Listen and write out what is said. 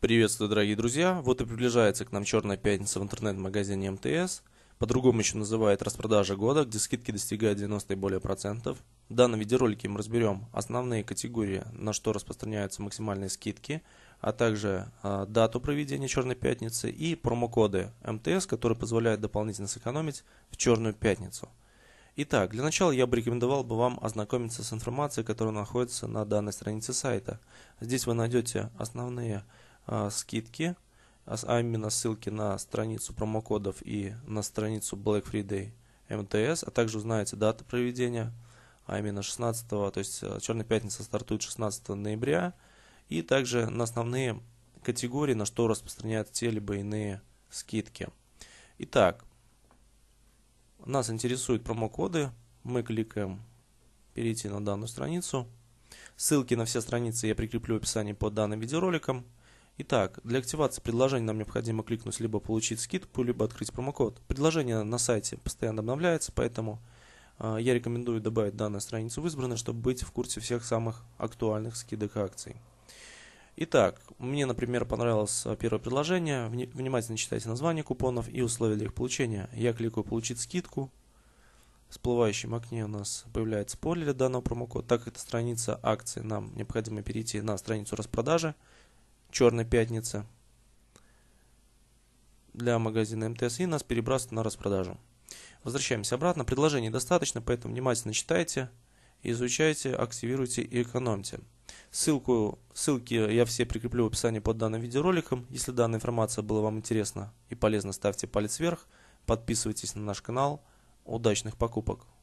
Приветствую, дорогие друзья! Вот и приближается к нам черная пятница в интернет-магазине МТС. По-другому еще называют распродажа года, где скидки достигают 90 и более процентов. В данном видеоролике мы разберем основные категории, на что распространяются максимальные скидки, а также э, дату проведения черной пятницы и промокоды МТС, которые позволяют дополнительно сэкономить в черную пятницу. Итак, для начала я бы рекомендовал бы вам ознакомиться с информацией, которая находится на данной странице сайта. Здесь вы найдете основные а, скидки, а, а именно ссылки на страницу промокодов и на страницу Black Friday МТС, а также узнаете дату проведения, а именно 16, то есть э, Черная пятница стартует 16 ноября, и также на основные категории, на что распространяются те либо иные скидки. Итак, нас интересуют промокоды, мы кликаем «Перейти на данную страницу». Ссылки на все страницы я прикреплю в описании под данным видеороликом – Итак, для активации предложения нам необходимо кликнуть либо получить скидку, либо открыть промокод. Предложение на сайте постоянно обновляется, поэтому э, я рекомендую добавить данную страницу в избранное, чтобы быть в курсе всех самых актуальных скидок и акций. Итак, мне, например, понравилось э, первое предложение. Внимательно читайте название купонов и условия для их получения. Я кликаю «Получить скидку». В всплывающем окне у нас появляется поле для данного промокода. Так как это страница акции, нам необходимо перейти на страницу распродажи, Черная пятница для магазина МТС и нас перебрасывают на распродажу. Возвращаемся обратно. Предложений достаточно, поэтому внимательно читайте, изучайте, активируйте и экономьте. Ссылку, ссылки я все прикреплю в описании под данным видеороликом. Если данная информация была вам интересна и полезна, ставьте палец вверх, подписывайтесь на наш канал. Удачных покупок!